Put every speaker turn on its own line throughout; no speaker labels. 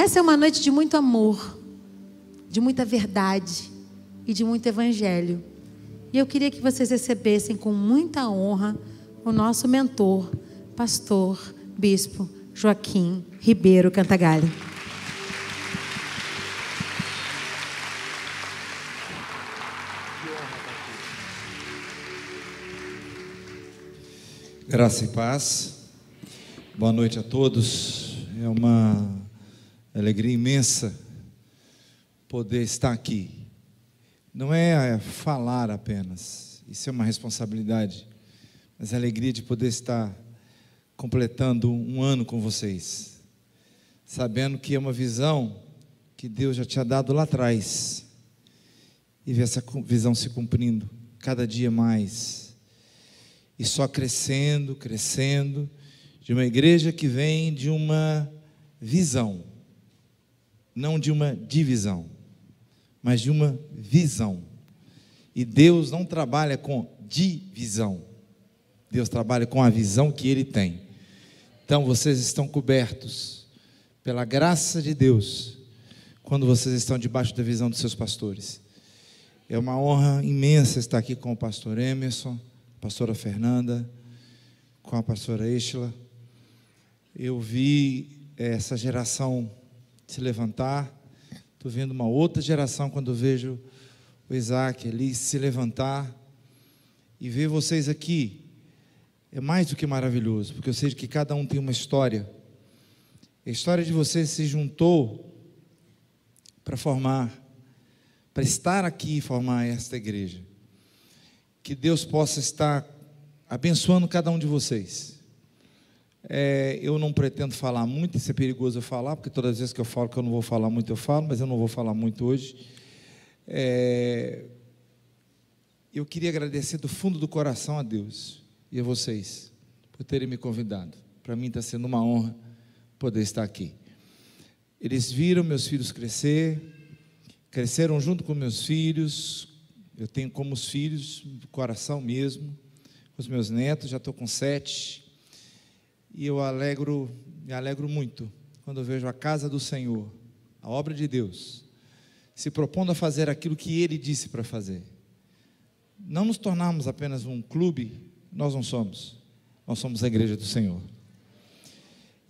Essa é uma noite de muito amor, de muita verdade e de muito evangelho. E eu queria que vocês recebessem com muita honra o nosso mentor, pastor, bispo Joaquim Ribeiro Cantagalho. Graça e paz. Boa noite a todos. É uma Alegria imensa poder estar aqui. Não é falar apenas, isso é uma responsabilidade, mas a alegria de poder estar completando um ano com vocês, sabendo que é uma visão que Deus já tinha dado lá atrás, e ver essa visão se cumprindo cada dia mais, e só crescendo, crescendo, de uma igreja que vem de uma visão não de uma divisão, mas de uma visão. E Deus não trabalha com divisão. Deus trabalha com a visão que ele tem. Então vocês estão cobertos pela graça de Deus quando vocês estão debaixo da visão dos seus pastores. É uma honra imensa estar aqui com o pastor Emerson, a pastora Fernanda, com a pastora Estela. Eu vi essa geração se levantar. Estou vendo uma outra geração quando vejo o Isaac ali se levantar e ver vocês aqui é mais do que maravilhoso, porque eu sei que cada um tem uma história. A história de vocês se juntou para formar, para estar aqui e formar esta igreja. Que Deus possa estar abençoando cada um de vocês é, eu não pretendo falar muito, isso é perigoso eu falar, porque todas as vezes que eu falo que eu não vou falar muito, eu falo, mas eu não vou falar muito hoje. É, eu queria agradecer do fundo do coração a Deus e a vocês por terem me convidado. Para mim está sendo uma honra poder estar aqui. Eles viram meus filhos crescer, cresceram junto com meus filhos. Eu tenho como os filhos, coração mesmo, os meus netos, já estou com sete, e eu alegro, me alegro muito quando vejo a casa do Senhor, a obra de Deus, se propondo a fazer aquilo que Ele disse para fazer. Não nos tornarmos apenas um clube, nós não somos, nós somos a igreja do Senhor.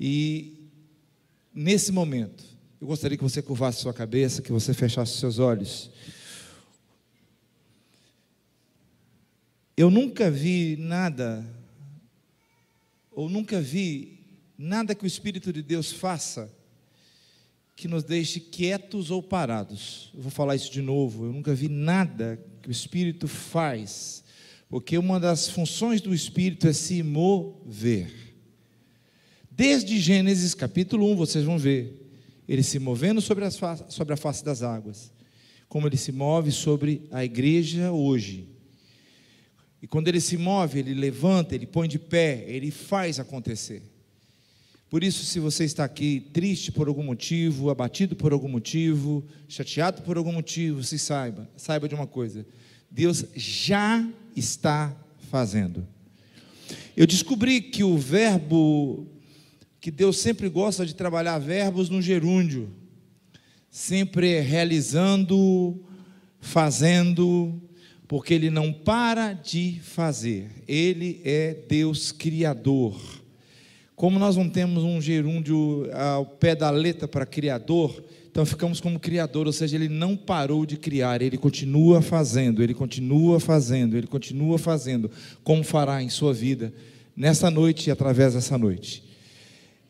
E nesse momento, eu gostaria que você curvasse sua cabeça, que você fechasse seus olhos. Eu nunca vi nada ou nunca vi nada que o Espírito de Deus faça que nos deixe quietos ou parados. Eu vou falar isso de novo. Eu nunca vi nada que o Espírito faz, porque uma das funções do Espírito é se mover. Desde Gênesis capítulo 1, vocês vão ver ele se movendo sobre, as, sobre a face das águas, como ele se move sobre a igreja hoje e quando ele se move, ele levanta, ele põe de pé, ele faz acontecer. Por isso, se você está aqui triste por algum motivo, abatido por algum motivo, chateado por algum motivo, se saiba, saiba de uma coisa: Deus já está fazendo. Eu descobri que o verbo, que Deus sempre gosta de trabalhar verbos no gerúndio, sempre realizando, fazendo, porque ele não para de fazer. Ele é Deus criador. Como nós não temos um gerúndio ao pé da letra para criador, então ficamos como criador, ou seja, ele não parou de criar, ele continua fazendo, ele continua fazendo, ele continua fazendo, como fará em sua vida, nessa noite e através dessa noite.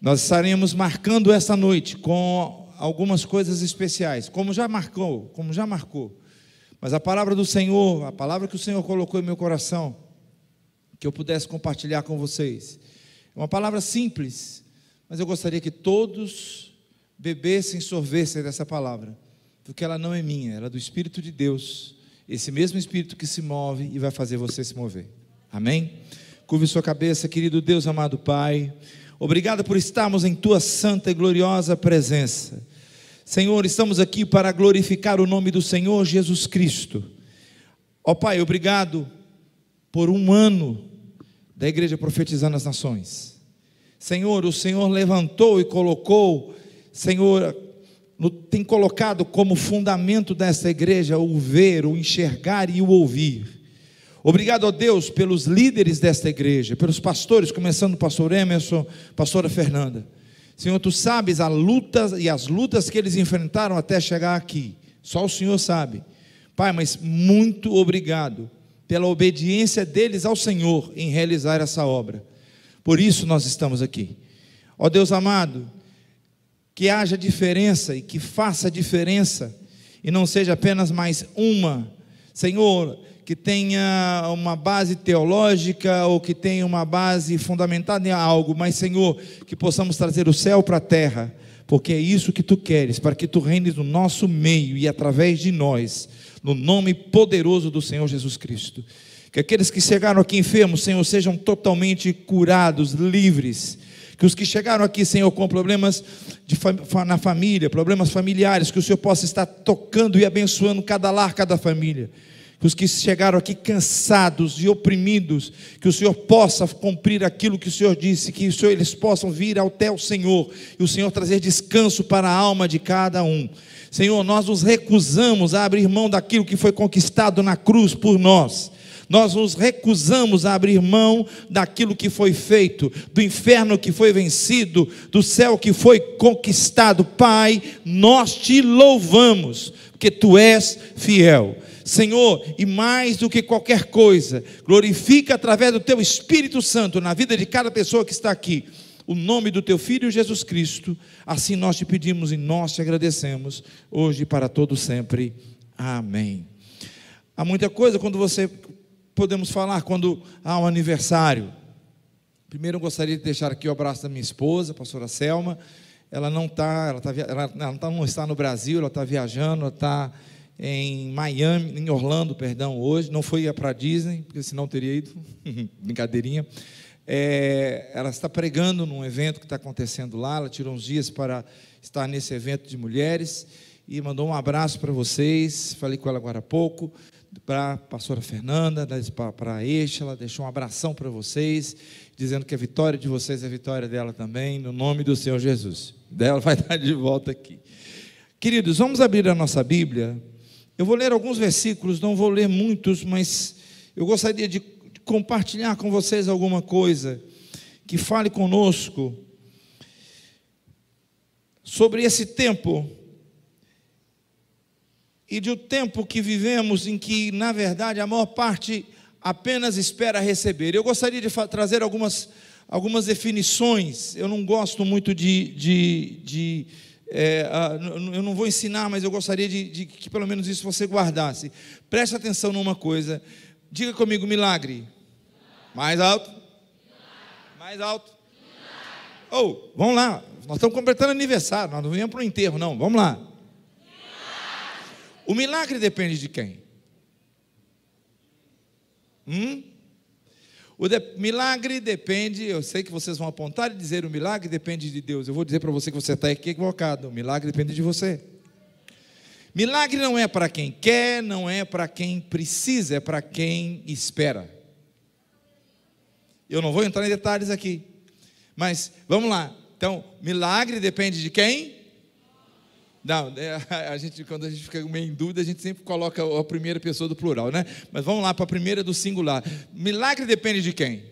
Nós estaremos marcando essa noite com algumas coisas especiais, como já marcou, como já marcou mas a palavra do Senhor, a palavra que o Senhor colocou em meu coração, que eu pudesse compartilhar com vocês, é uma palavra simples, mas eu gostaria que todos bebessem, sorvessem dessa palavra, porque ela não é minha, ela é do Espírito de Deus, esse mesmo Espírito que se move e vai fazer você se mover. Amém? Curve sua cabeça, querido Deus, amado Pai. Obrigado por estarmos em tua santa e gloriosa presença. Senhor, estamos aqui para glorificar o nome do Senhor Jesus Cristo. Ó oh, Pai, obrigado por um ano da igreja profetizando as nações. Senhor, o Senhor levantou e colocou, Senhor, no, tem colocado como fundamento dessa igreja o ver, o enxergar e o ouvir. Obrigado a Deus pelos líderes desta igreja, pelos pastores, começando o pastor Emerson, pastora Fernanda. Senhor, tu sabes a luta e as lutas que eles enfrentaram até chegar aqui. Só o Senhor sabe. Pai, mas muito obrigado pela obediência deles ao Senhor em realizar essa obra. Por isso nós estamos aqui. Ó oh, Deus amado, que haja diferença e que faça diferença e não seja apenas mais uma. Senhor, que tenha uma base teológica ou que tenha uma base fundamentada em algo, mas, Senhor, que possamos trazer o céu para a terra, porque é isso que tu queres, para que tu reines no nosso meio e através de nós, no nome poderoso do Senhor Jesus Cristo. Que aqueles que chegaram aqui enfermos, Senhor, sejam totalmente curados, livres. Que os que chegaram aqui, Senhor, com problemas fam na família, problemas familiares, que o Senhor possa estar tocando e abençoando cada lar, cada família que os que chegaram aqui cansados e oprimidos, que o Senhor possa cumprir aquilo que o Senhor disse, que o Senhor, eles possam vir até o Senhor e o Senhor trazer descanso para a alma de cada um. Senhor, nós nos recusamos a abrir mão daquilo que foi conquistado na cruz por nós. Nós nos recusamos a abrir mão daquilo que foi feito, do inferno que foi vencido, do céu que foi conquistado. Pai, nós te louvamos, porque tu és fiel. Senhor, e mais do que qualquer coisa, glorifica através do teu Espírito Santo na vida de cada pessoa que está aqui o nome do teu filho Jesus Cristo. Assim nós te pedimos e nós te agradecemos hoje e para todo sempre. Amém. Há muita coisa quando você podemos falar quando há um aniversário. Primeiro eu gostaria de deixar aqui o abraço da minha esposa, a pastora Selma. Ela não está, ela, tá, ela, ela tá, não está no Brasil, ela está viajando, ela está em Miami, em Orlando, perdão, hoje. Não foi para Disney, porque senão teria ido. Brincadeirinha. É, ela está pregando num evento que está acontecendo lá. Ela tirou uns dias para estar nesse evento de mulheres e mandou um abraço para vocês. Falei com ela agora há pouco. Para a pastora Fernanda, para a Eixa, ela deixou um abração para vocês, dizendo que a vitória de vocês é a vitória dela também, no nome do Senhor Jesus. Dela vai estar de volta aqui. Queridos, vamos abrir a nossa Bíblia eu vou ler alguns versículos, não vou ler muitos, mas eu gostaria de compartilhar com vocês alguma coisa que fale conosco sobre esse tempo e de o um tempo que vivemos em que, na verdade, a maior parte apenas espera receber. Eu gostaria de trazer algumas, algumas definições. Eu não gosto muito de, de, de é, eu não vou ensinar, mas eu gostaria de, de, que pelo menos isso você guardasse. Preste atenção numa coisa. Diga comigo, milagre. Mais alto. Mais alto. Ou, oh, vamos lá. Nós estamos completando aniversário. Nós não viemos para o enterro, não. Vamos lá. O milagre depende de quem? Hum? O de, milagre depende, eu sei que vocês vão apontar e dizer o milagre depende de Deus. Eu vou dizer para você que você está equivocado. O milagre depende de você. Milagre não é para quem quer, não é para quem precisa, é para quem espera. Eu não vou entrar em detalhes aqui. Mas vamos lá. Então, milagre depende de quem? Não, é, a gente, quando a gente fica meio em dúvida, a gente sempre coloca a primeira pessoa do plural, né? Mas vamos lá para a primeira do singular. Milagre depende de quem?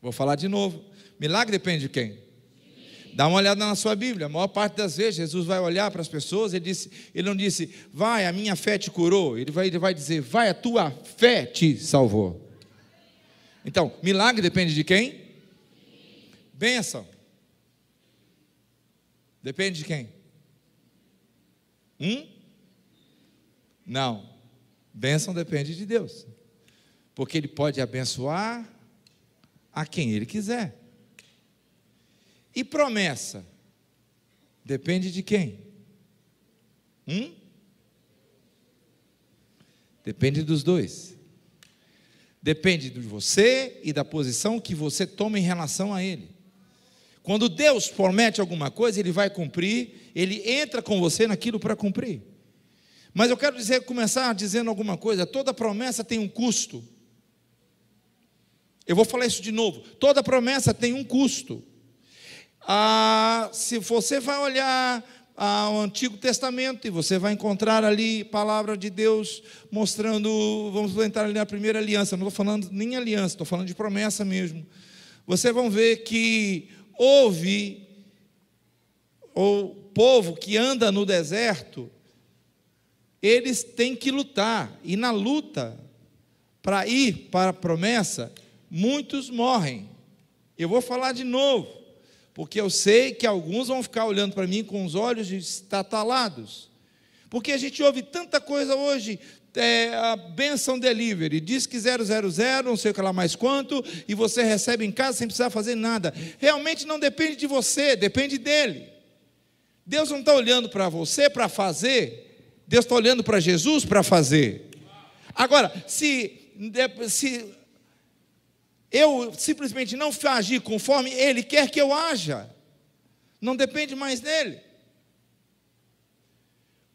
Vou falar de novo. Milagre depende de quem? Dá uma olhada na sua Bíblia. A maior parte das vezes Jesus vai olhar para as pessoas, ele, disse, ele não disse, vai, a minha fé te curou. Ele vai, ele vai dizer, vai, a tua fé te salvou. Então, milagre depende de quem? benção Depende de quem? Hum? Não. Bênção depende de Deus. Porque Ele pode abençoar a quem Ele quiser. E promessa? Depende de quem? Hum? Depende dos dois. Depende de você e da posição que você toma em relação a Ele. Quando Deus promete alguma coisa, Ele vai cumprir, Ele entra com você naquilo para cumprir. Mas eu quero dizer, começar dizendo alguma coisa: toda promessa tem um custo. Eu vou falar isso de novo: toda promessa tem um custo. Ah, se você vai olhar ao ah, Antigo Testamento e você vai encontrar ali palavra de Deus mostrando, vamos entrar ali na primeira aliança, não estou falando nem aliança, estou falando de promessa mesmo. Você vão ver que houve o povo que anda no deserto, eles têm que lutar, e na luta para ir para a promessa, muitos morrem. Eu vou falar de novo, porque eu sei que alguns vão ficar olhando para mim com os olhos estatalados. Porque a gente ouve tanta coisa hoje, é, a benção delivery, diz que 000, não sei o que lá mais quanto, e você recebe em casa sem precisar fazer nada. Realmente não depende de você, depende dele. Deus não está olhando para você para fazer, Deus está olhando para Jesus para fazer. Agora, se, se eu simplesmente não agir conforme Ele quer que eu haja, não depende mais dele.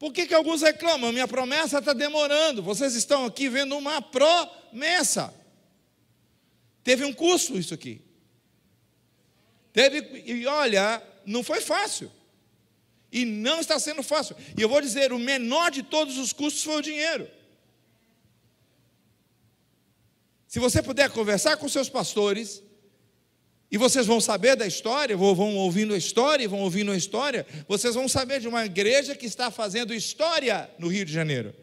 Por que, que alguns reclamam? Minha promessa está demorando. Vocês estão aqui vendo uma promessa. Teve um custo isso aqui. Teve, e olha, não foi fácil. E não está sendo fácil. E eu vou dizer: o menor de todos os custos foi o dinheiro. Se você puder conversar com seus pastores, e vocês vão saber da história, vão ouvindo a história, vão ouvindo a história, vocês vão saber de uma igreja que está fazendo história no Rio de Janeiro.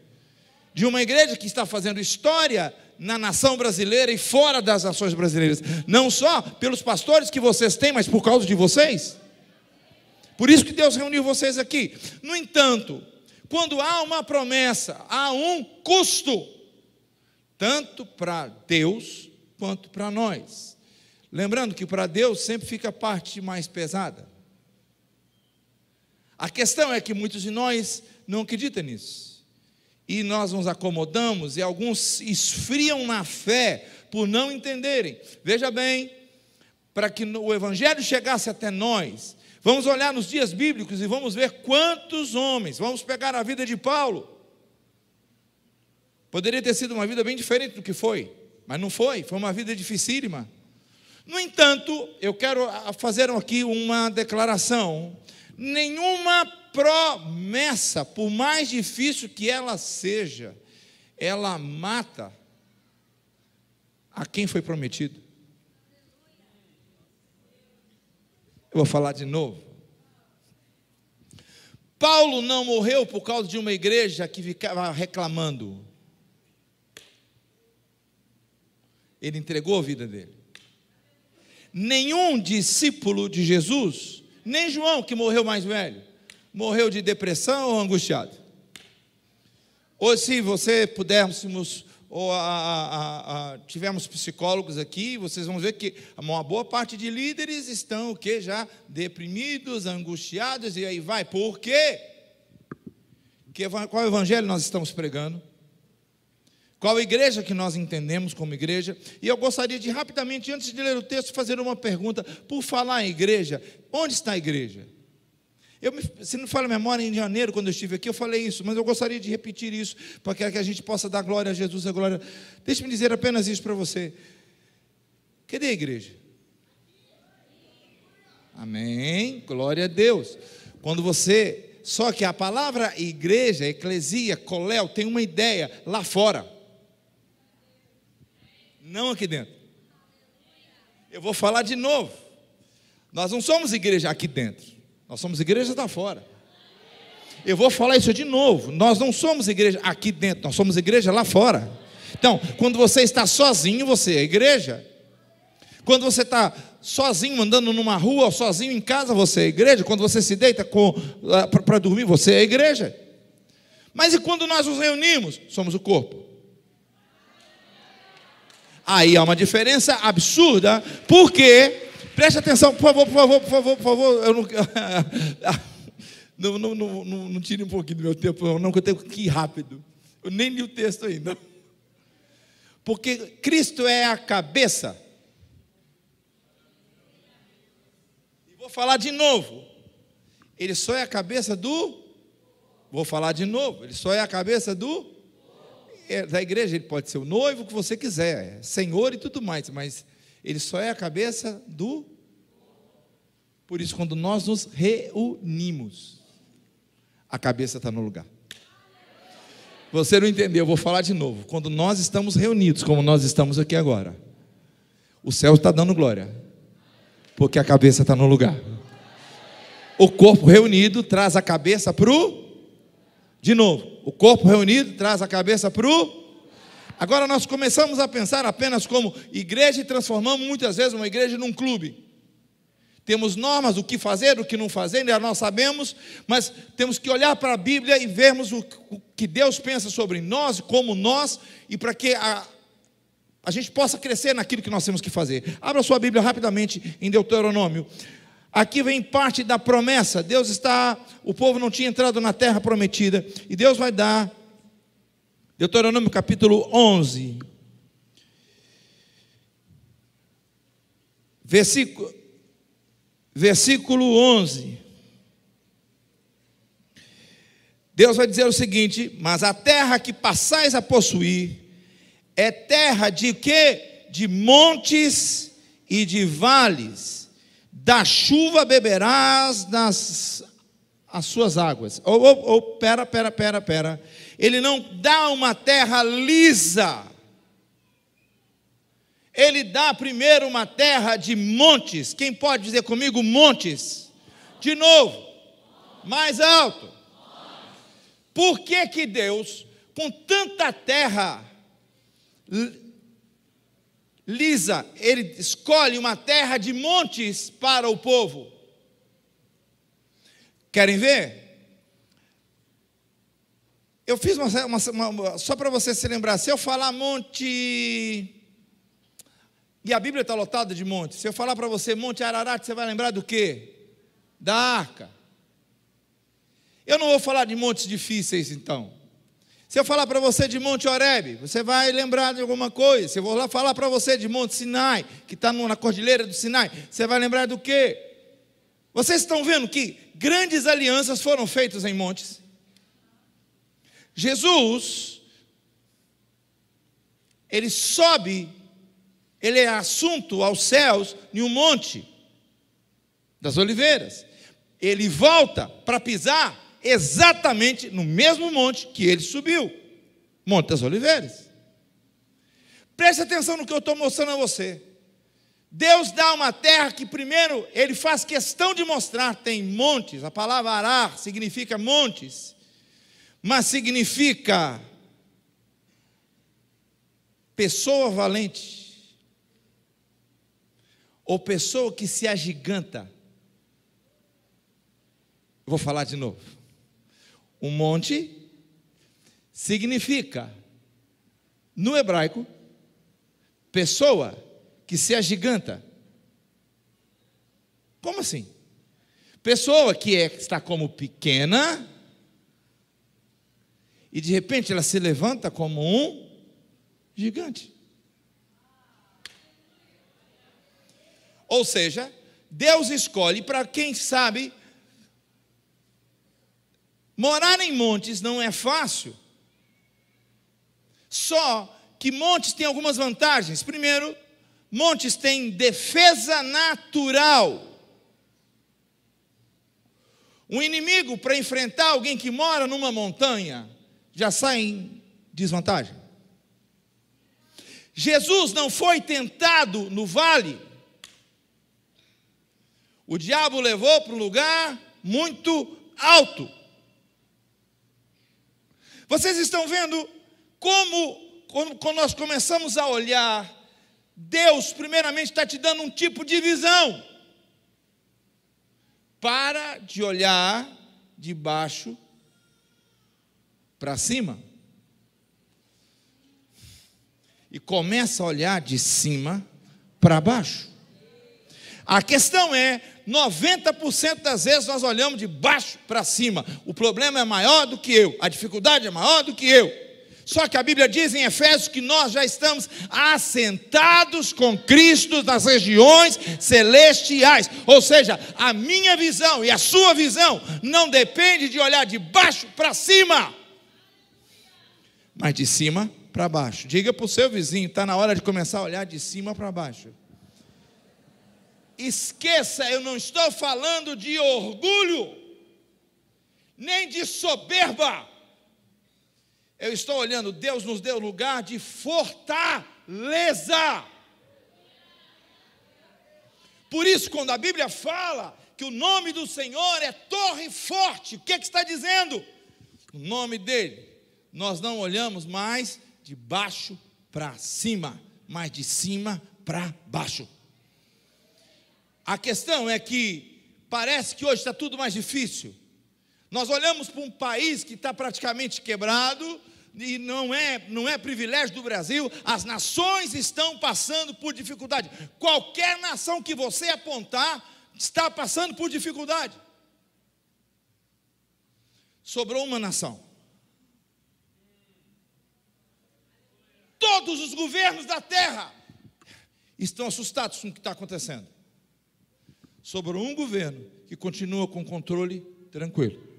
De uma igreja que está fazendo história na nação brasileira e fora das nações brasileiras. Não só pelos pastores que vocês têm, mas por causa de vocês. Por isso que Deus reuniu vocês aqui. No entanto, quando há uma promessa, há um custo, tanto para Deus quanto para nós. Lembrando que para Deus sempre fica a parte mais pesada. A questão é que muitos de nós não acreditam nisso. E nós nos acomodamos e alguns esfriam na fé por não entenderem. Veja bem, para que o evangelho chegasse até nós, vamos olhar nos dias bíblicos e vamos ver quantos homens, vamos pegar a vida de Paulo. Poderia ter sido uma vida bem diferente do que foi, mas não foi, foi uma vida dificílima. No entanto, eu quero fazer aqui uma declaração: nenhuma promessa, por mais difícil que ela seja, ela mata a quem foi prometido. Eu vou falar de novo. Paulo não morreu por causa de uma igreja que ficava reclamando. Ele entregou a vida dele nenhum discípulo de Jesus, nem João, que morreu mais velho, morreu de depressão ou angustiado. Ou se você pudéssemos ou a, a, a, tivermos psicólogos aqui, vocês vão ver que uma boa parte de líderes estão o que já deprimidos, angustiados e aí vai. Por quê? Que, qual evangelho nós estamos pregando? Qual a igreja que nós entendemos como igreja? E eu gostaria de rapidamente, antes de ler o texto, fazer uma pergunta. Por falar em igreja, onde está a igreja? Eu, se não fala memória, em janeiro, quando eu estive aqui, eu falei isso, mas eu gostaria de repetir isso, para que a gente possa dar glória a Jesus, a glória. Deixe-me dizer apenas isso para você. Cadê a igreja? Amém. Glória a Deus. Quando você. Só que a palavra igreja, eclesia, coléu, tem uma ideia lá fora não aqui dentro. Eu vou falar de novo. Nós não somos igreja aqui dentro, nós somos igreja da fora. Eu vou falar isso de novo. Nós não somos igreja aqui dentro, nós somos igreja lá fora. Então, quando você está sozinho, você é igreja. Quando você está sozinho andando numa rua, ou sozinho em casa, você é igreja. Quando você se deita para dormir, você é igreja. Mas e quando nós nos reunimos? Somos o corpo. Aí há uma diferença absurda, porque, preste atenção, por favor, por favor, por favor, por favor, eu não. Não, não, não, não, tire um pouquinho do meu tempo, não, que eu tenho que ir rápido. Eu nem li o texto ainda. Porque Cristo é a cabeça. E vou falar de novo. Ele só é a cabeça do. Vou falar de novo. Ele só é a cabeça do é, da igreja, ele pode ser o noivo que você quiser, é senhor e tudo mais, mas ele só é a cabeça do. Por isso, quando nós nos reunimos, a cabeça está no lugar. Você não entendeu, eu vou falar de novo. Quando nós estamos reunidos, como nós estamos aqui agora, o céu está dando glória, porque a cabeça está no lugar. O corpo reunido traz a cabeça para o de novo, o corpo reunido traz a cabeça para o. Agora nós começamos a pensar apenas como igreja e transformamos muitas vezes uma igreja num clube. Temos normas, o que fazer, o que não fazer, nós sabemos, mas temos que olhar para a Bíblia e vermos o que Deus pensa sobre nós, como nós, e para que a, a gente possa crescer naquilo que nós temos que fazer. Abra sua Bíblia rapidamente em Deuteronômio, Aqui vem parte da promessa. Deus está, o povo não tinha entrado na terra prometida e Deus vai dar. Deuteronômio capítulo 11. Versículo versículo 11. Deus vai dizer o seguinte: "Mas a terra que passais a possuir é terra de quê? De montes e de vales, da chuva beberás das as suas águas. Ou, ou, ou pera, pera, pera, pera. Ele não dá uma terra lisa. Ele dá primeiro uma terra de montes. Quem pode dizer comigo montes? De novo, mais alto. Por que que Deus, com tanta terra lisa, ele escolhe uma terra de montes para o povo. Querem ver? Eu fiz uma, uma, uma só para você se lembrar. Se eu falar monte e a Bíblia está lotada de montes. Se eu falar para você Monte Ararat, você vai lembrar do quê? Da arca. Eu não vou falar de montes difíceis então. Se eu falar para você de Monte Oreb, você vai lembrar de alguma coisa. Se eu vou lá falar para você de Monte Sinai, que está na cordilheira do Sinai, você vai lembrar do quê? Vocês estão vendo que grandes alianças foram feitas em montes? Jesus, ele sobe, ele é assunto aos céus em um monte das oliveiras. Ele volta para pisar exatamente no mesmo monte que ele subiu Monte das Oliveiras. Preste atenção no que eu estou mostrando a você. Deus dá uma terra que, primeiro, ele faz questão de mostrar, tem montes, a palavra arar significa montes, mas significa pessoa valente, ou pessoa que se agiganta. Vou falar de novo. Um monte significa, no hebraico, pessoa que se agiganta. Como assim? Pessoa que é, está como pequena e de repente ela se levanta como um gigante. Ou seja, Deus escolhe para quem sabe Morar em montes não é fácil. Só que montes têm algumas vantagens. Primeiro, montes têm defesa natural. Um inimigo, para enfrentar alguém que mora numa montanha, já sai em desvantagem. Jesus não foi tentado no vale. O diabo levou para um lugar muito alto. Vocês estão vendo como, quando nós começamos a olhar, Deus, primeiramente, está te dando um tipo de visão. Para de olhar de baixo para cima. E começa a olhar de cima para baixo. A questão é 90% das vezes nós olhamos de baixo para cima. O problema é maior do que eu, a dificuldade é maior do que eu. Só que a Bíblia diz em Efésios que nós já estamos assentados com Cristo nas regiões celestiais. Ou seja, a minha visão e a sua visão não depende de olhar de baixo para cima, mas de cima para baixo. Diga para o seu vizinho, está na hora de começar a olhar de cima para baixo. Esqueça, eu não estou falando de orgulho, nem de soberba. Eu estou olhando, Deus nos deu lugar de fortaleza. Por isso, quando a Bíblia fala que o nome do Senhor é torre forte, o que, é que está dizendo? O nome dele, nós não olhamos mais de baixo para cima, mas de cima para baixo. A questão é que parece que hoje está tudo mais difícil. Nós olhamos para um país que está praticamente quebrado, e não é, não é privilégio do Brasil, as nações estão passando por dificuldade. Qualquer nação que você apontar está passando por dificuldade. Sobrou uma nação. Todos os governos da terra estão assustados com o que está acontecendo sobre um governo que continua com controle tranquilo.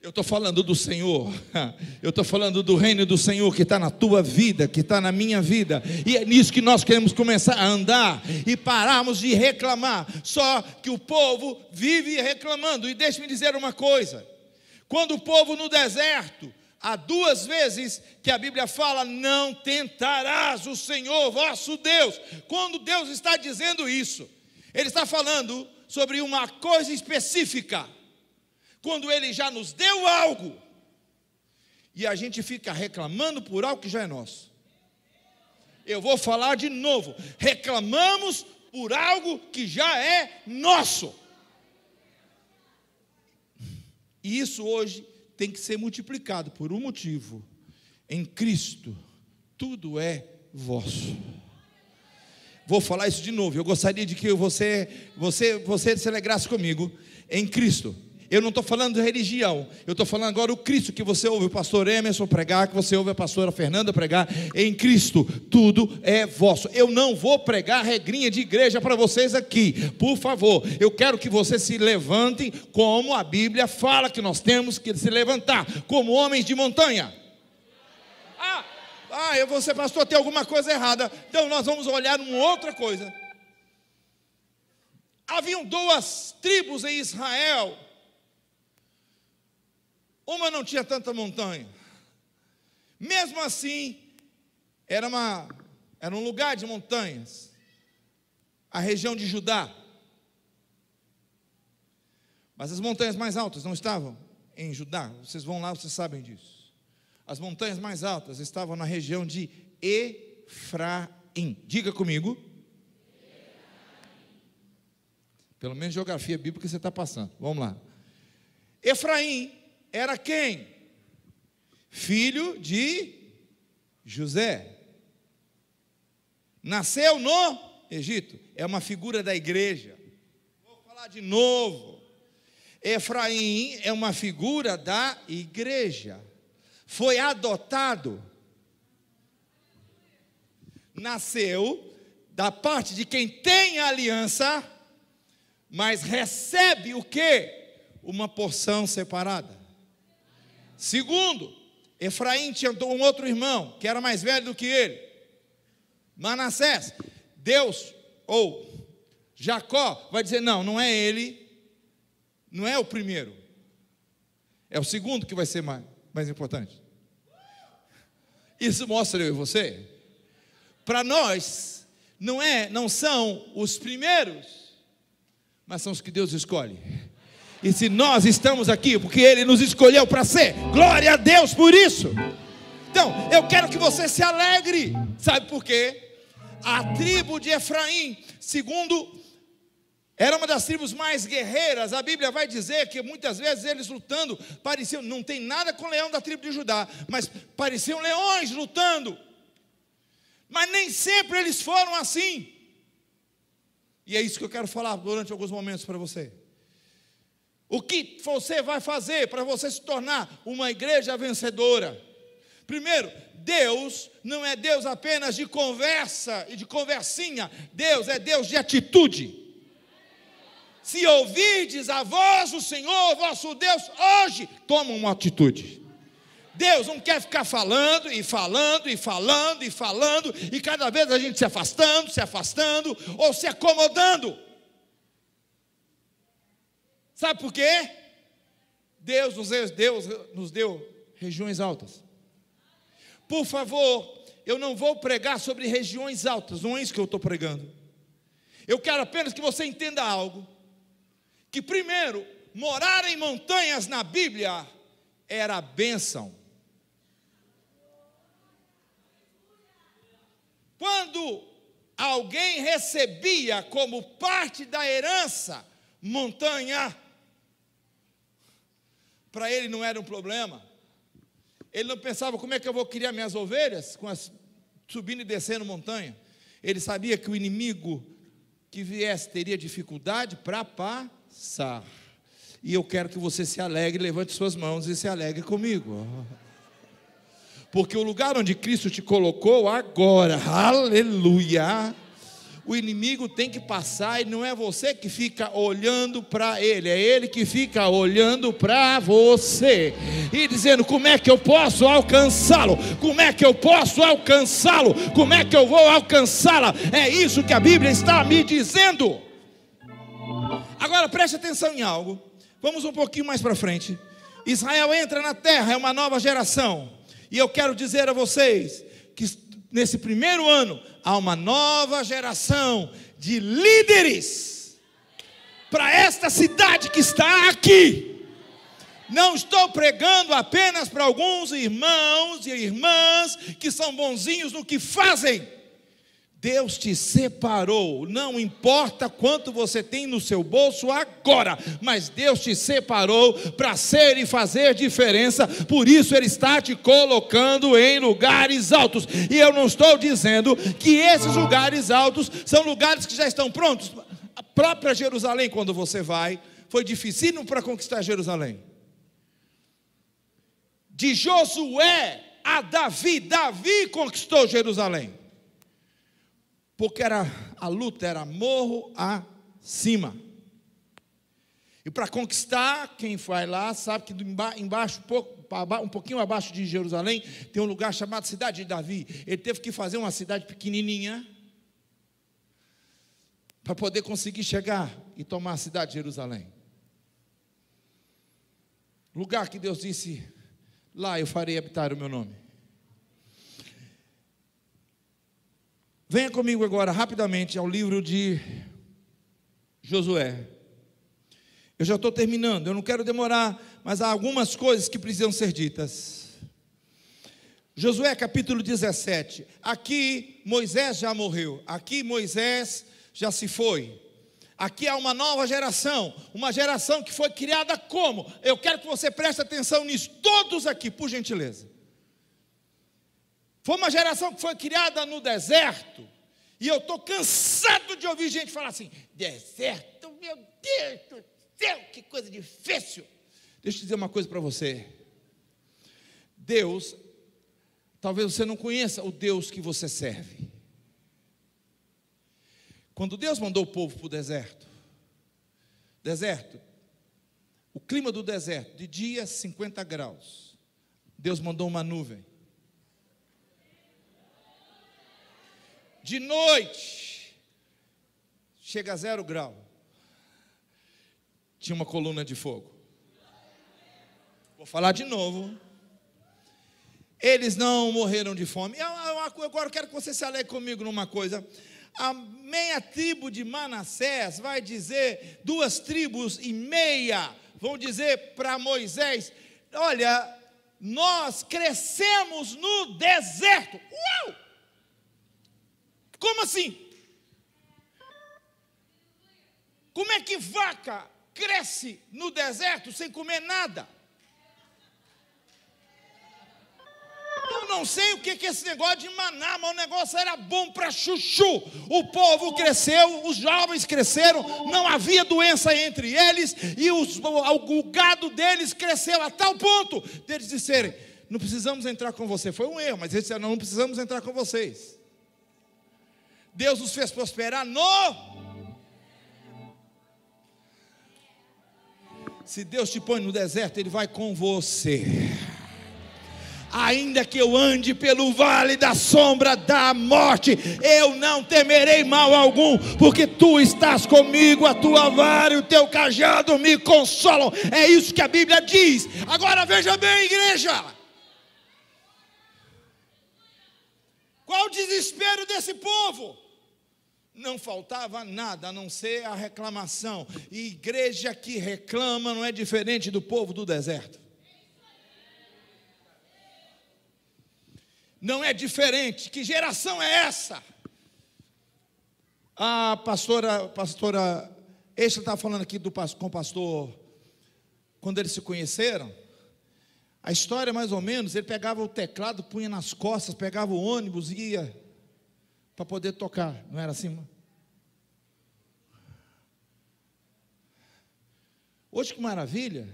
Eu estou falando do Senhor, eu estou falando do reino do Senhor que está na tua vida, que está na minha vida, e é nisso que nós queremos começar a andar e pararmos de reclamar. Só que o povo vive reclamando, e deixe-me dizer uma coisa: quando o povo no deserto Há duas vezes que a Bíblia fala: não tentarás o Senhor vosso Deus. Quando Deus está dizendo isso, Ele está falando sobre uma coisa específica. Quando Ele já nos deu algo, e a gente fica reclamando por algo que já é nosso. Eu vou falar de novo: reclamamos por algo que já é nosso. E isso hoje tem que ser multiplicado por um motivo. Em Cristo, tudo é vosso. Vou falar isso de novo. Eu gostaria de que você, você, você se alegrasse comigo. Em Cristo, eu não estou falando de religião, eu estou falando agora o Cristo que você ouve o pastor Emerson pregar, que você ouve a pastora Fernanda pregar. Em Cristo tudo é vosso. Eu não vou pregar regrinha de igreja para vocês aqui, por favor. Eu quero que vocês se levantem como a Bíblia fala que nós temos que se levantar, como homens de montanha. Ah, ah eu vou ser pastor, tem alguma coisa errada. Então nós vamos olhar uma outra coisa. Haviam duas tribos em Israel uma não tinha tanta montanha. Mesmo assim, era, uma, era um lugar de montanhas. A região de Judá. Mas as montanhas mais altas não estavam em Judá. Vocês vão lá, vocês sabem disso. As montanhas mais altas estavam na região de Efraim. Diga comigo. Pelo menos geografia bíblica você está passando. Vamos lá. Efraim era quem? Filho de José. Nasceu no Egito. É uma figura da igreja. Vou falar de novo. Efraim é uma figura da igreja. Foi adotado. Nasceu da parte de quem tem aliança, mas recebe o que? Uma porção separada. Segundo, Efraim tinha um outro irmão, que era mais velho do que ele, Manassés. Deus, ou Jacó, vai dizer: não, não é ele, não é o primeiro, é o segundo que vai ser mais, mais importante. Isso mostra eu e você. Para nós, não é, não são os primeiros, mas são os que Deus escolhe. E se nós estamos aqui, porque Ele nos escolheu para ser, glória a Deus por isso. Então, eu quero que você se alegre, sabe por quê? A tribo de Efraim, segundo, era uma das tribos mais guerreiras. A Bíblia vai dizer que muitas vezes eles lutando pareciam, não tem nada com o leão da tribo de Judá, mas pareciam leões lutando. Mas nem sempre eles foram assim. E é isso que eu quero falar durante alguns momentos para você. O que você vai fazer para você se tornar uma igreja vencedora? Primeiro, Deus não é Deus apenas de conversa e de conversinha, Deus é Deus de atitude. Se ouvirdes a voz do Senhor, vosso Deus, hoje, toma uma atitude. Deus não quer ficar falando e falando e falando e falando, e cada vez a gente se afastando, se afastando ou se acomodando. Sabe por quê? Deus nos deu, Deus nos deu regiões altas. Por favor, eu não vou pregar sobre regiões altas, não é isso que eu estou pregando. Eu quero apenas que você entenda algo. Que primeiro, morar em montanhas na Bíblia era bênção. Quando alguém recebia como parte da herança montanha, para ele não era um problema. Ele não pensava como é que eu vou criar minhas ovelhas com as subindo e descendo montanha. Ele sabia que o inimigo que viesse teria dificuldade para passar. E eu quero que você se alegre, levante suas mãos e se alegre comigo. Porque o lugar onde Cristo te colocou agora, aleluia, o inimigo tem que passar e não é você que fica olhando para ele, é ele que fica olhando para você e dizendo: como é que eu posso alcançá-lo? Como é que eu posso alcançá-lo? Como é que eu vou alcançá-la? É isso que a Bíblia está me dizendo. Agora preste atenção em algo, vamos um pouquinho mais para frente. Israel entra na terra, é uma nova geração, e eu quero dizer a vocês que nesse primeiro ano, há uma nova geração de líderes para esta cidade que está aqui. Não estou pregando apenas para alguns irmãos e irmãs que são bonzinhos no que fazem Deus te separou, não importa quanto você tem no seu bolso agora, mas Deus te separou para ser e fazer diferença, por isso Ele está te colocando em lugares altos. E eu não estou dizendo que esses lugares altos são lugares que já estão prontos. A própria Jerusalém, quando você vai, foi dificílimo para conquistar Jerusalém. De Josué a Davi, Davi conquistou Jerusalém porque era, a luta era morro acima. E para conquistar, quem vai lá sabe que embaixo, um pouquinho abaixo de Jerusalém, tem um lugar chamado Cidade de Davi. Ele teve que fazer uma cidade pequenininha para poder conseguir chegar e tomar a cidade de Jerusalém. Lugar que Deus disse: Lá eu farei habitar o meu nome. Venha comigo agora, rapidamente, ao livro de Josué. Eu já estou terminando, eu não quero demorar, mas há algumas coisas que precisam ser ditas. Josué capítulo 17. Aqui Moisés já morreu, aqui Moisés já se foi. Aqui há uma nova geração, uma geração que foi criada como? Eu quero que você preste atenção nisso, todos aqui, por gentileza. Foi uma geração que foi criada no deserto. E eu estou cansado de ouvir gente falar assim: deserto, meu Deus do céu, que coisa difícil. Deixa eu dizer uma coisa para você. Deus, talvez você não conheça o Deus que você serve. Quando Deus mandou o povo para o deserto, deserto, o clima do deserto, de dia 50 graus, Deus mandou uma nuvem. de noite, chega a zero grau, tinha uma coluna de fogo. Vou falar de novo. Eles não morreram de fome. Agora eu quero que você se alegre comigo numa coisa. A meia tribo de Manassés vai dizer, duas tribos e meia vão dizer para Moisés: Olha, nós crescemos no deserto. Como assim? Como é que vaca cresce no deserto sem comer nada? Eu não sei o que, é esse negócio de maná, mas o negócio era bom para chuchu. O povo cresceu, os jovens cresceram, não havia doença entre eles, e os, o, o gado deles cresceu a tal ponto deles disserem: não precisamos entrar com você. Foi um erro, mas eles disseram: não, não precisamos entrar com vocês. Deus nos fez prosperar no. Se Deus te põe no deserto, Ele vai com você. Ainda que eu ande pelo vale da sombra da morte, eu não temerei mal algum, porque tu estás comigo, a tua vara e o teu cajado me consolam. É isso que a Bíblia diz. Agora veja bem, igreja. Qual o desespero desse povo? não faltava nada a não ser a reclamação. E igreja que reclama não é diferente do povo do deserto. Não é diferente. Que geração é essa? A pastora, pastora Extra está falando aqui do, com o pastor, quando eles se conheceram, a história é mais ou menos, ele pegava o teclado, punha nas costas, pegava o ônibus ia para poder tocar, não era assim? Hoje que maravilha!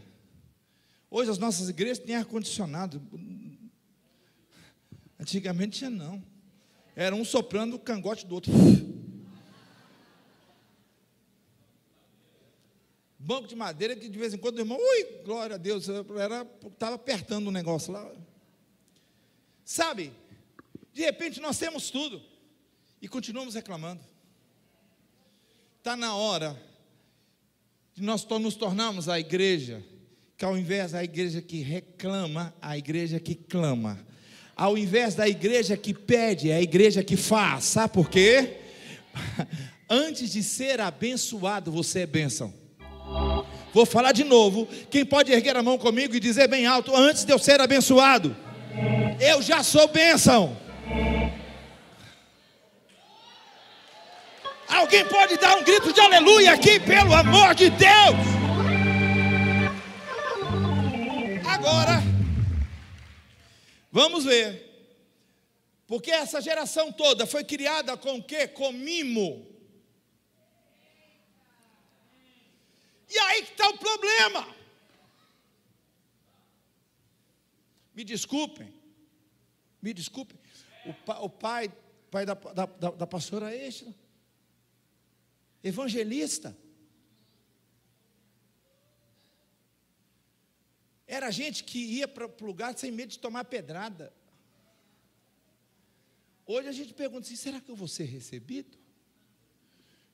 Hoje as nossas igrejas têm ar-condicionado. Antigamente tinha não. Era um soprando o cangote do outro. Banco de madeira que de vez em quando o irmão, ui, glória a Deus, estava apertando o um negócio lá. Sabe, de repente nós temos tudo. E continuamos reclamando. Está na hora de nós nos tornarmos a igreja, que ao invés da igreja que reclama, a igreja que clama. Ao invés da igreja que pede, é a igreja que faz. Sabe por quê? Antes de ser abençoado, você é bênção. Vou falar de novo. Quem pode erguer a mão comigo e dizer bem alto: Antes de eu ser abençoado, eu já sou bênção. Alguém pode dar um grito de aleluia aqui, pelo amor de Deus! Agora, vamos ver. Porque essa geração toda foi criada com o quê? Com mimo. E aí que está o problema. Me desculpem, me desculpem. O, pa, o pai, pai da, da, da, pastora Extra evangelista. Era gente que ia para o lugar sem medo de tomar pedrada. Hoje a gente pergunta assim: será que eu vou ser recebido?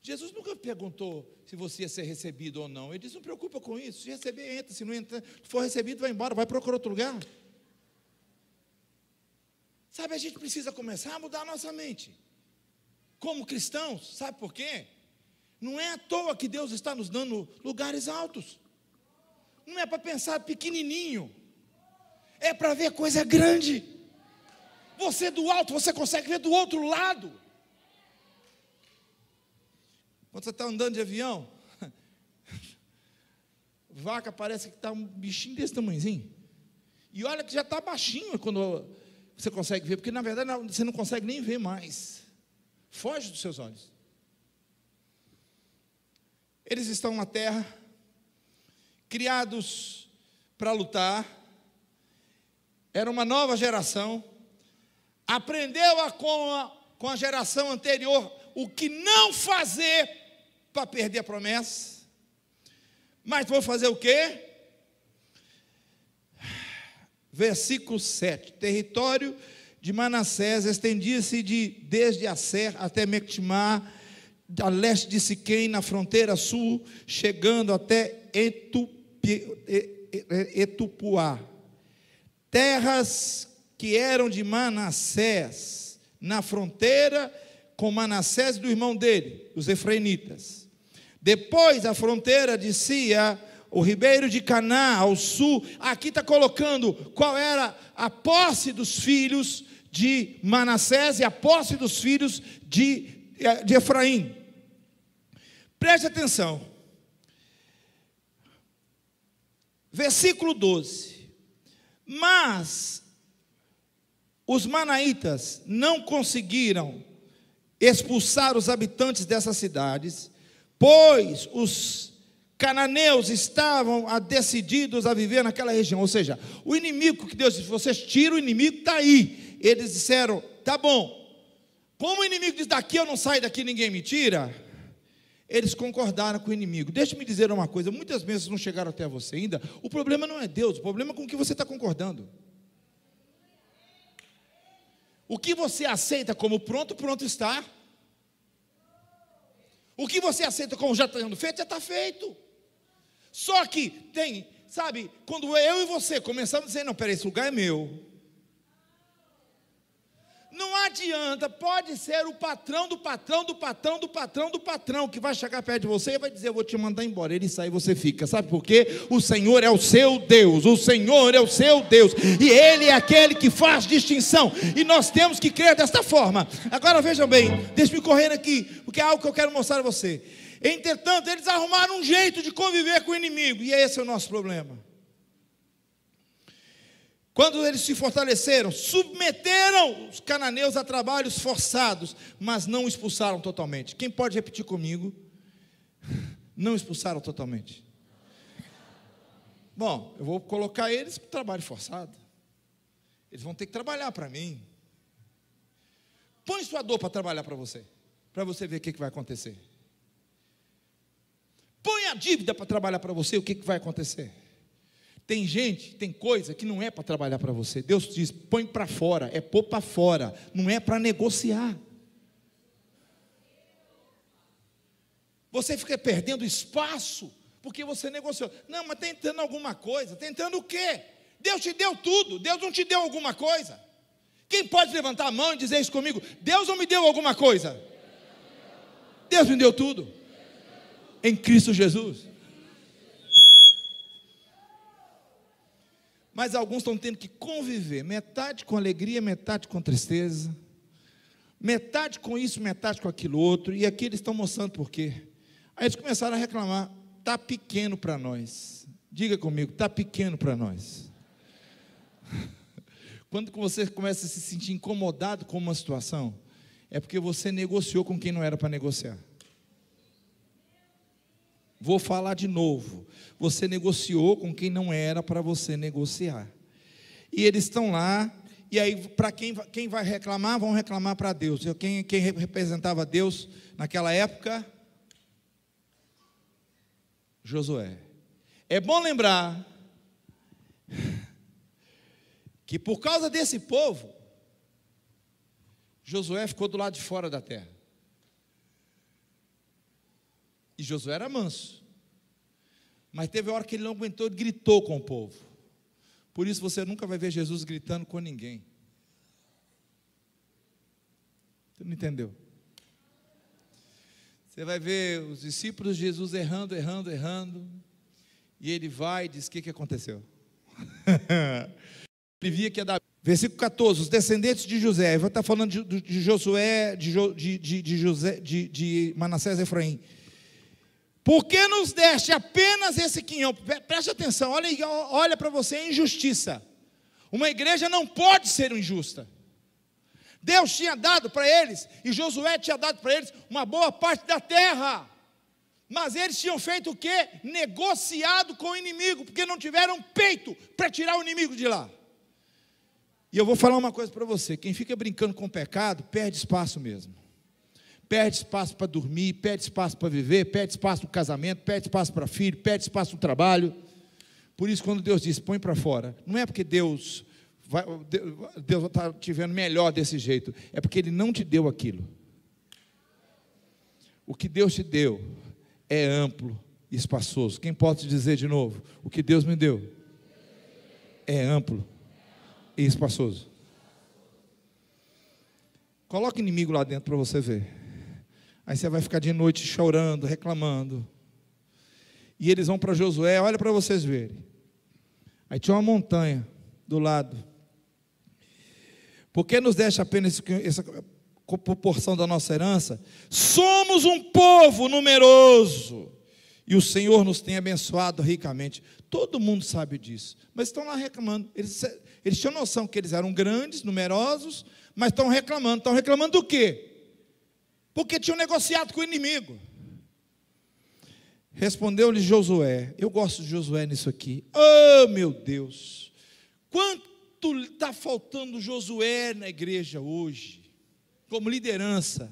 Jesus nunca perguntou se você ia ser recebido ou não. Ele disse: não preocupa com isso. Se receber, entra. Se não entrar, for recebido, vai embora, vai procurar outro lugar. Sabe, a gente precisa começar a mudar a nossa mente. Como cristãos, sabe por quê? Não é à toa que Deus está nos dando lugares altos. Não é para pensar pequenininho. É para ver coisa grande. Você do alto, você consegue ver do outro lado. Quando você está andando de avião, vaca parece que está um bichinho desse tamanhozinho. E olha que já está baixinho quando você consegue ver, porque na verdade você não consegue nem ver mais. Foge dos seus olhos. Eles estão na terra, criados para lutar, era uma nova geração, aprendeu a, com, a, com a geração anterior o que não fazer para perder a promessa, mas vão fazer o quê? Versículo 7: Território de Manassés estendia-se de, desde Serra até Mectimar a leste de Siquém, na fronteira sul, chegando até Etupi, Etupuá. Terras que eram de Manassés, na fronteira com Manassés do irmão dele, os Efrainitas. Depois a fronteira de Sia, o ribeiro de Caná, ao sul. Aqui está colocando qual era a posse dos filhos de Manassés e a posse dos filhos de, eh, de Efraim. Preste atenção. Versículo 12. Mas os manaítas não conseguiram expulsar os habitantes dessas cidades, pois os cananeus estavam a ah, decididos a viver naquela região. Ou seja, o inimigo que Deus disse, vocês tiram o inimigo, está aí. Eles disseram, tá bom. Como o inimigo diz, daqui eu não saio, daqui ninguém me tira. Eles concordaram com o inimigo. Deixe-me dizer uma coisa: muitas vezes não chegaram até você ainda. O problema não é Deus, o problema é com o que você está concordando. O que você aceita como pronto, pronto está. O que você aceita como já está sendo feito, já está feito. Só que tem, sabe, quando eu e você começamos a dizer: não, peraí, esse lugar é meu, não adianta, pode ser o patrão do patrão do patrão do patrão do patrão que vai chegar perto de você e vai dizer: Eu vou te mandar embora. Ele sai e você fica. Sabe por quê? O Senhor é o seu Deus, o Senhor é o seu Deus, e Ele é aquele que faz distinção, e nós temos que crer desta forma. Agora vejam bem, deixe-me correr aqui, porque é algo que eu quero mostrar a você. Entretanto, eles arrumaram um jeito de conviver com o inimigo, e esse é o nosso problema. Quando eles se fortaleceram, submeteram os cananeus a trabalhos forçados, mas não expulsaram totalmente. Quem pode repetir comigo? Não expulsaram totalmente. Bom, eu vou colocar eles para trabalho forçado. Eles vão ter que trabalhar para mim. Põe sua dor para trabalhar para você, para você ver o que, que vai acontecer. Põe a dívida para trabalhar para você, o que, que vai acontecer. Tem gente, tem coisa que não é para trabalhar para você. Deus diz: põe para fora, é pôr para fora, não é para negociar. Você fica perdendo espaço porque você negociou. Não, mas tentando tá alguma coisa. Tentando tá o quê? Deus te deu tudo. Deus não te deu alguma coisa. Quem pode levantar a mão e dizer isso comigo? Deus não me deu alguma coisa. Deus me deu tudo. Em Cristo Jesus. mas alguns estão tendo que conviver, metade com alegria, metade com tristeza, metade com isso, metade com aquilo outro, e aqui eles estão mostrando por quê. Aí eles começaram a reclamar: está pequeno para nós. Diga comigo, está pequeno para nós. Quando você começa a se sentir incomodado com uma situação, é porque você negociou com quem não era para negociar. Vou falar de novo. Você negociou com quem não era para você negociar. E eles estão lá, e aí, para quem, quem vai reclamar, vão reclamar para Deus. Quem, quem representava Deus naquela época? Josué. É bom lembrar que por causa desse povo, Josué ficou do lado de fora da terra. E Josué era manso. Mas teve hora que ele não aguentou e gritou com o povo. Por isso você nunca vai ver Jesus gritando com ninguém. Você não entendeu? Você vai ver os discípulos de Jesus errando, errando, errando. E ele vai e diz: O que, que aconteceu? ele via que ia dar. Versículo 14: Os descendentes de José, vai estar tá falando de, de Josué, de, de, de, José, de, de Manassés e Efraim. Por que nos deste apenas esse quinhão? Preste atenção, olha, olha para você a é injustiça. Uma igreja não pode ser injusta. Deus tinha dado para eles, e Josué tinha dado para eles, uma boa parte da terra. Mas eles tinham feito o quê? Negociado com o inimigo, porque não tiveram peito para tirar o inimigo de lá. E eu vou falar uma coisa para você: quem fica brincando com o pecado, perde espaço mesmo perde espaço para dormir, perde espaço para viver, perde espaço para casamento, perde espaço para filho, perde espaço no trabalho. Por isso, quando Deus diz, põe para fora, não é porque Deus vai, Deus está te vendo melhor desse jeito, é porque Ele não te deu aquilo. O que Deus te deu é amplo e espaçoso. Quem pode te dizer de novo? O que Deus me deu é amplo e espaçoso. Coloca inimigo lá dentro para você ver. Aí você vai ficar de noite chorando, reclamando. E eles vão para Josué, olha para vocês verem. Aí tinha uma montanha do lado. Porque nos deixa apenas essa proporção da nossa herança? Somos um povo numeroso. E o Senhor nos tem abençoado ricamente. Todo mundo sabe disso. Mas estão lá reclamando. Eles, eles tinham noção que eles eram grandes, numerosos, mas estão reclamando. Estão reclamando do quê? porque tinham negociado com o inimigo. Respondeu-lhe Josué, eu gosto de Josué nisso aqui. Oh, meu Deus, quanto está faltando Josué na igreja hoje, como liderança.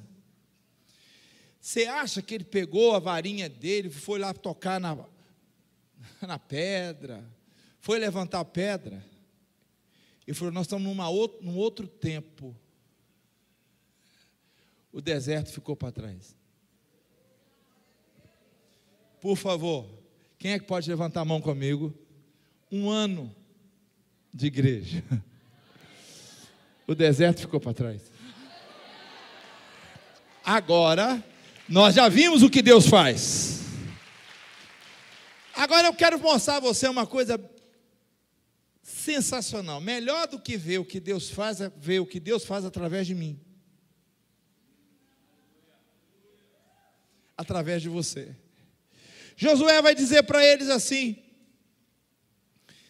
Você acha que ele pegou a varinha dele, foi lá tocar na, na pedra, foi levantar a pedra? E falou: Nós estamos numa outro, num outro tempo o deserto ficou para trás. Por favor, quem é que pode levantar a mão comigo? Um ano de igreja. O deserto ficou para trás. Agora, nós já vimos o que Deus faz. Agora eu quero mostrar a você uma coisa sensacional. Melhor do que ver o que Deus faz, é ver o que Deus faz através de mim. através de você. Josué vai dizer para eles assim: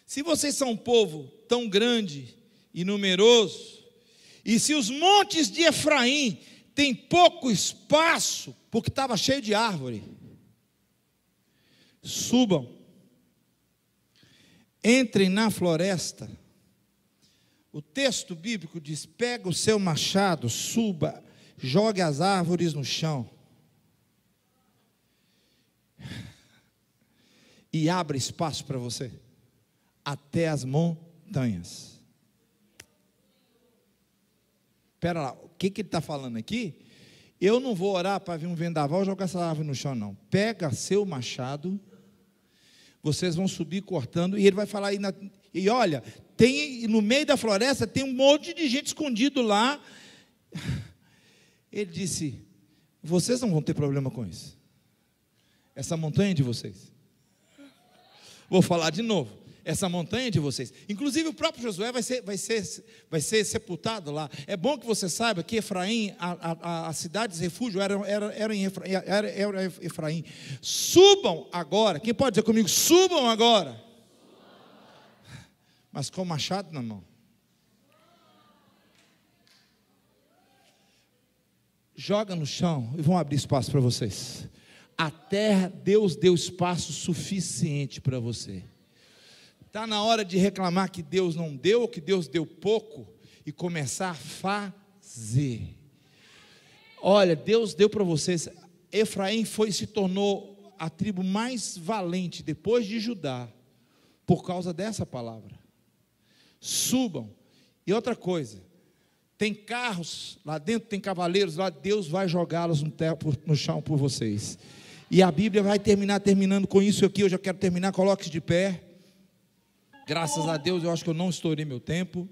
se vocês são um povo tão grande e numeroso, e se os montes de Efraim têm pouco espaço, porque estava cheio de árvore, subam, entrem na floresta. O texto bíblico diz: pega o seu machado, suba, jogue as árvores no chão e abre espaço para você até as montanhas. Pera lá, o que, que ele está falando aqui? Eu não vou orar para vir um vendaval e jogar essa árvore no chão, não. Pega seu machado, vocês vão subir cortando, e ele vai falar aí. Na, e olha, tem no meio da floresta tem um monte de gente escondido lá. Ele disse: vocês não vão ter problema com isso. Essa montanha é de vocês. Vou falar de novo. Essa montanha de vocês. Inclusive o próprio Josué vai ser, vai ser, vai ser sepultado lá. É bom que você saiba que Efraim, a, a, a cidade de refúgio era, era, era, em Efraim, era, era Efraim. Subam agora. Quem pode dizer comigo? Subam agora. Mas com o machado na mão. joga no chão e vão abrir espaço para vocês a terra, Deus deu espaço suficiente para você. Está na hora de reclamar que Deus não deu, ou que Deus deu pouco, e começar a fazer. Olha, Deus deu para vocês. Efraim foi se tornou a tribo mais valente depois de Judá, por causa dessa palavra. Subam. E outra coisa, tem carros lá dentro, tem cavaleiros lá, Deus vai jogá-los no, no chão por vocês. E a Bíblia vai terminar terminando com isso aqui. Eu já quero terminar, coloque-se de pé. Graças a Deus, eu acho que eu não estourei meu tempo.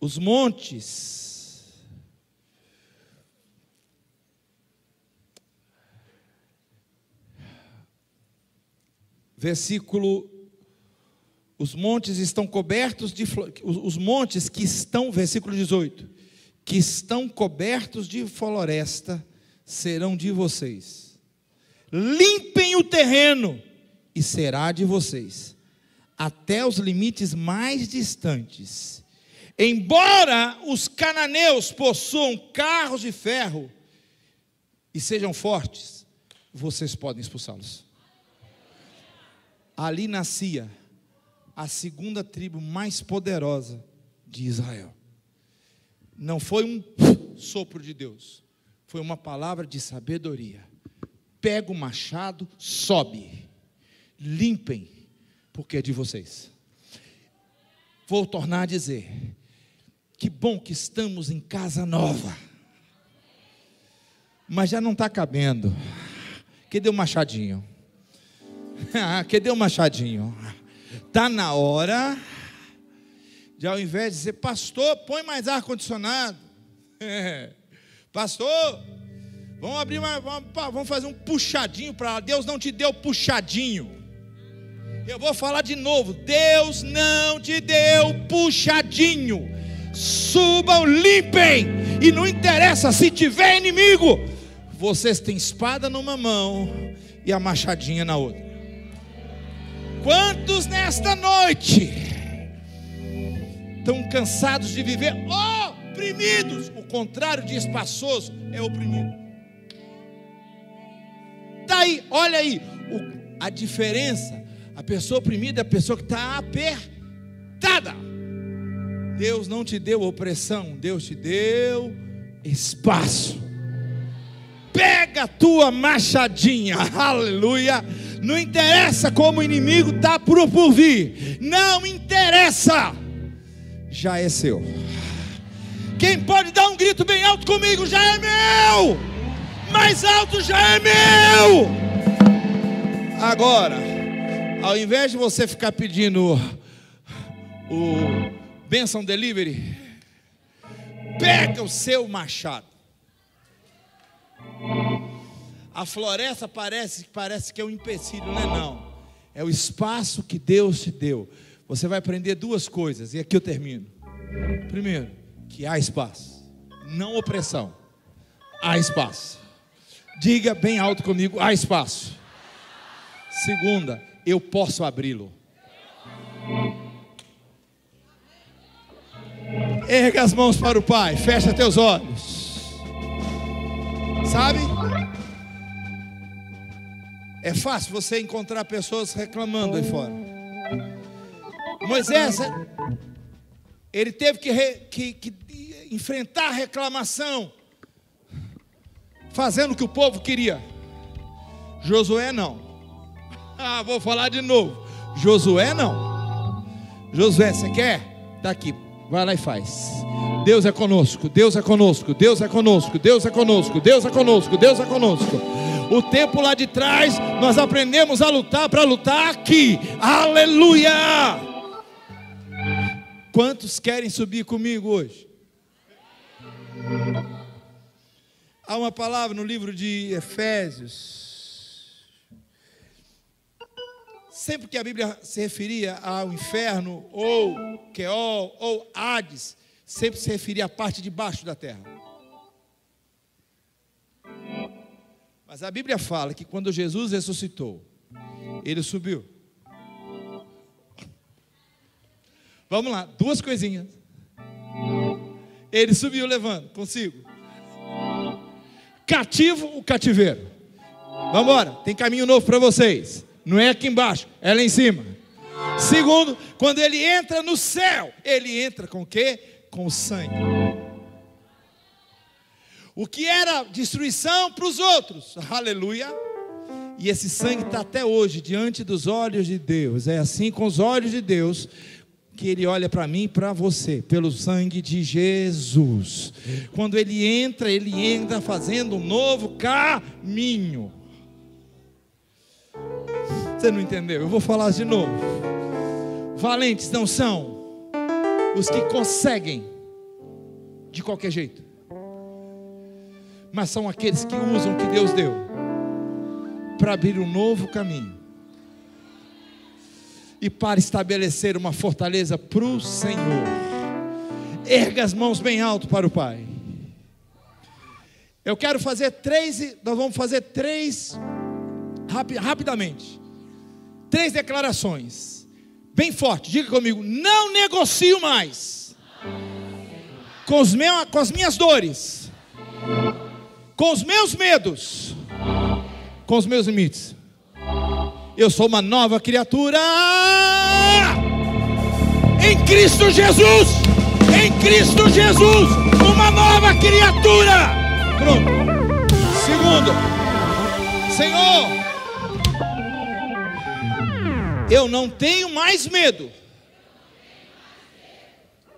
Os montes. Versículo Os montes estão cobertos de os montes que estão, versículo 18 que estão cobertos de floresta serão de vocês. Limpem o terreno e será de vocês, até os limites mais distantes. Embora os cananeus possuam carros de ferro e sejam fortes, vocês podem expulsá-los. Ali nascia a segunda tribo mais poderosa de Israel. Não foi um sopro de Deus, foi uma palavra de sabedoria. Pega o machado, sobe, limpem, porque é de vocês. Vou tornar a dizer: que bom que estamos em casa nova, mas já não está cabendo. Que deu machadinho? que ah, deu machadinho? Está na hora já ao invés de dizer, pastor, põe mais ar-condicionado. Pastor, vamos abrir uma, vamos fazer um puxadinho para Deus não te deu puxadinho. Eu vou falar de novo. Deus não te deu puxadinho. Subam, limpem. E não interessa se tiver inimigo. Vocês têm espada numa mão e a machadinha na outra. Quantos nesta noite? estão cansados de viver oprimidos. O contrário de espaçoso é oprimido. Tá aí, olha aí o, a diferença. A pessoa oprimida é a pessoa que está apertada. Deus não te deu opressão, Deus te deu espaço. Pega a tua machadinha, aleluia. Não interessa como o inimigo está por vir, não interessa já é seu. Quem pode dar um grito bem alto comigo? Já é meu! Mais alto já é meu! Agora, ao invés de você ficar pedindo o Benção Delivery, pega o seu machado. A floresta parece, parece que é um empecilho, não é não. É o espaço que Deus te deu você vai aprender duas coisas, e aqui eu termino. Primeiro, que há espaço, não opressão, há espaço. Diga bem alto comigo: há espaço. Segunda, eu posso abri-lo. Erga as mãos para o Pai, fecha teus olhos. Sabe? É fácil você encontrar pessoas reclamando aí fora. Moisés, é, ele teve que, re, que, que enfrentar a reclamação, fazendo o que o povo queria. Josué não. Ah, vou falar de novo. Josué não. Josué, você quer? Está aqui. Vai lá e faz. Deus é conosco, Deus é conosco, Deus é conosco, Deus é conosco, Deus é conosco, Deus é conosco. O tempo lá de trás, nós aprendemos a lutar para lutar aqui. Aleluia! Quantos querem subir comigo hoje? Há uma palavra no livro de Efésios. Sempre que a Bíblia se referia ao inferno, ou Queol, ou Hades, sempre se referia à parte de baixo da terra. Mas a Bíblia fala que quando Jesus ressuscitou, ele subiu. Vamos lá, duas coisinhas. Ele subiu levando, consigo. Cativo o cativeiro. Vamos embora, tem caminho novo para vocês. Não é aqui embaixo, é lá em cima. Segundo, quando ele entra no céu, ele entra com o quê? Com o sangue. O que era destruição para os outros, aleluia. E esse sangue está até hoje diante dos olhos de Deus. É assim com os olhos de Deus que ele olha para mim e para você, pelo sangue de Jesus. Quando ele entra, ele entra fazendo um novo caminho. Você não entendeu? Eu vou falar de novo. Valentes não são os que conseguem de qualquer jeito, mas são aqueles que usam o que Deus deu para abrir um novo caminho e para estabelecer uma fortaleza para o Senhor. Erga as mãos bem alto para o Pai. Eu quero fazer três, nós vamos fazer três, rapi, rapidamente, três declarações, bem forte, diga comigo: não negocio mais com, os meus, com as minhas dores, com os meus medos, com os meus limites eu sou uma nova criatura em Cristo Jesus, em Cristo Jesus, uma nova criatura. Pronto. Segundo, Senhor, eu não tenho mais medo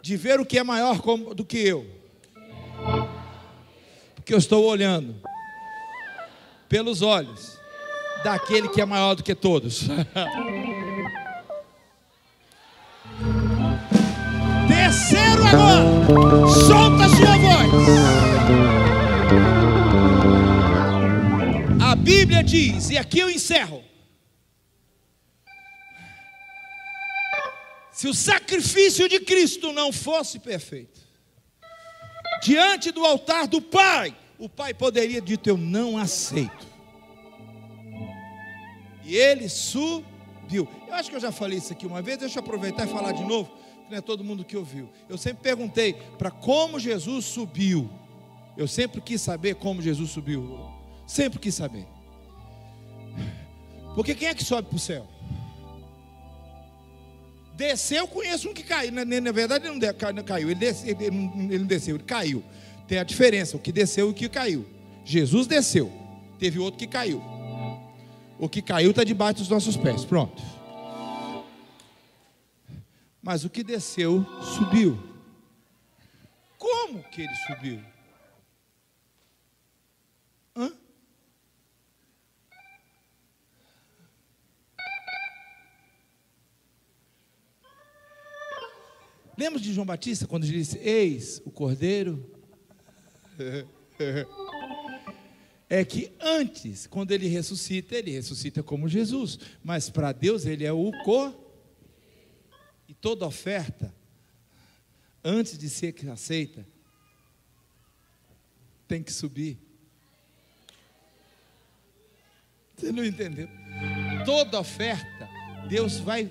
de ver o que é maior do que eu, porque eu estou olhando pelos olhos daquele que é maior do que todos. Terceiro agora, solta a sua voz. A Bíblia diz, e aqui eu encerro: se o sacrifício de Cristo não fosse perfeito, diante do altar do Pai, o Pai poderia dizer: Eu não aceito. E ele subiu. Eu acho que eu já falei isso aqui uma vez, deixa eu aproveitar e falar de novo, que não é todo mundo que ouviu. Eu sempre perguntei para como Jesus subiu. Eu sempre quis saber como Jesus subiu. Sempre quis saber. Porque quem é que sobe para o céu? Desceu, eu conheço um que caiu. Na, na verdade, ele não caiu. Ele, ele, ele não desceu, ele caiu. Tem a diferença, o que desceu e o que caiu. Jesus desceu, teve outro que caiu. O que caiu está debaixo dos nossos pés. Pronto. Mas o que desceu, subiu. Como que ele subiu? Hã? Lembra de João Batista quando ele disse: Eis o cordeiro? é que antes, quando ele ressuscita, ele ressuscita como Jesus, mas para Deus ele é o cor E toda oferta, antes de ser aceita, tem que subir. Você não entendeu? Toda oferta, Deus vai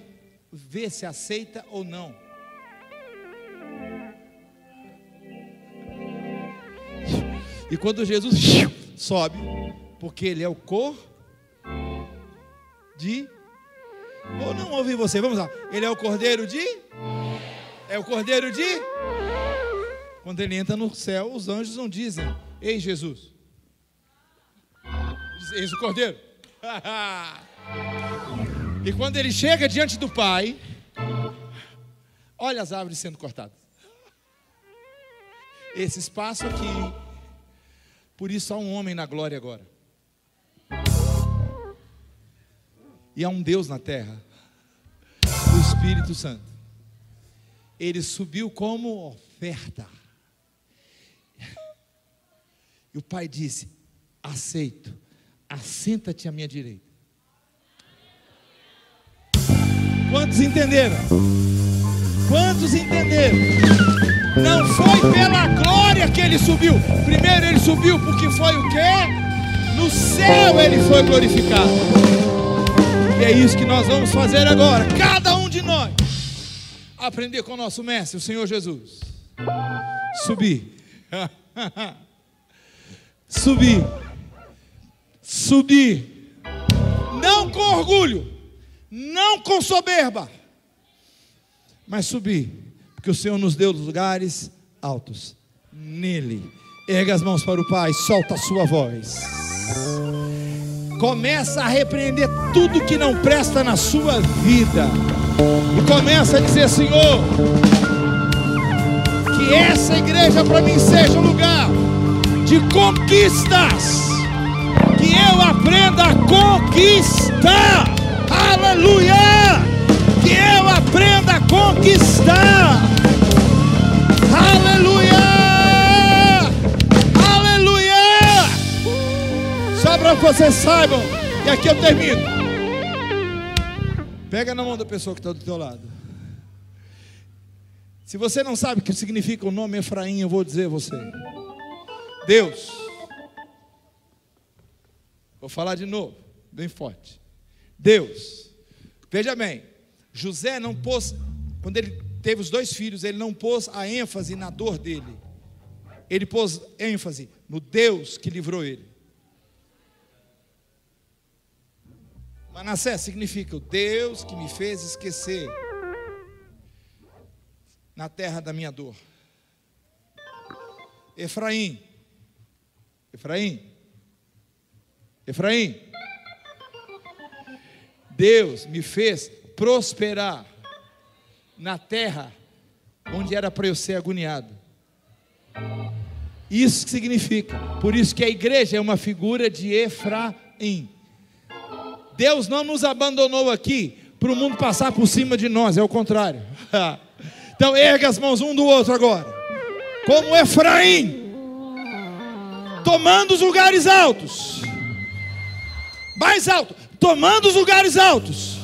ver se aceita ou não. E quando Jesus sobe, porque ele é o cor de. Vou não ouvir você, vamos lá. Ele é o cordeiro de? É o cordeiro de? Quando ele entra no céu, os anjos não dizem: Ei, Jesus. Eis o cordeiro. e quando ele chega diante do Pai, olha as árvores sendo cortadas. Esse espaço aqui por isso há um homem na glória agora. E há um Deus na terra, o Espírito Santo. Ele subiu como oferta. E o pai disse: Aceito, assenta-te à minha direita. Quantos entenderam? Quantos entenderam? Não foi pela glória. Olha que ele subiu. Primeiro ele subiu porque foi o que No céu ele foi glorificado. E é isso que nós vamos fazer agora. Cada um de nós aprender com o nosso mestre, o Senhor Jesus. Subir. Subir. Subir. Não com orgulho, não com soberba, mas subir, porque o Senhor nos deu lugares altos nele. Erga as mãos para o Pai, solta a sua voz. Começa a repreender tudo que não presta na sua vida. E começa a dizer, Senhor, que essa igreja para mim seja um lugar de conquistas. Que eu aprenda a conquistar. Aleluia! Que eu aprenda a conquistar. Aleluia! para que vocês saibam. E aqui eu termino. Pega na mão da pessoa que está do teu lado. Se você não sabe o que significa o nome Efraim, eu vou dizer a você. Deus. Vou falar de novo, bem forte. Deus. Veja bem, José não pôs, quando ele teve os dois filhos, ele não pôs a ênfase na dor dele. Ele pôs ênfase no Deus que livrou ele. Manassés significa o Deus que me fez esquecer na terra da minha dor. Efraim, Efraim, Efraim, Deus me fez prosperar na terra onde era para eu ser agoniado. Isso que significa, por isso que a igreja é uma figura de Efraim. Deus não nos abandonou aqui para o mundo passar por cima de nós, é o contrário. então erga as mãos um do outro agora. Como Efraim, tomando os lugares altos, mais alto, tomando os lugares altos,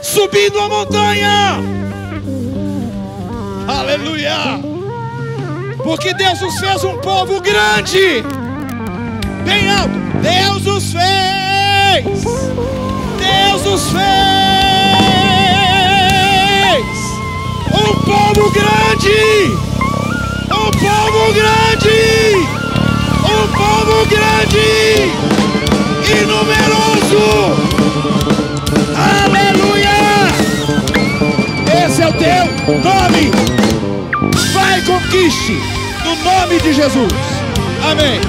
subindo a montanha. Aleluia! Porque Deus nos fez um povo grande, bem alto. Deus nos fez fez! Deus os fez! Um povo grande! Um povo grande! Um povo grande! E numeroso! Aleluia! Esse é o teu nome! Vai, conquiste! No nome de Jesus! Amén.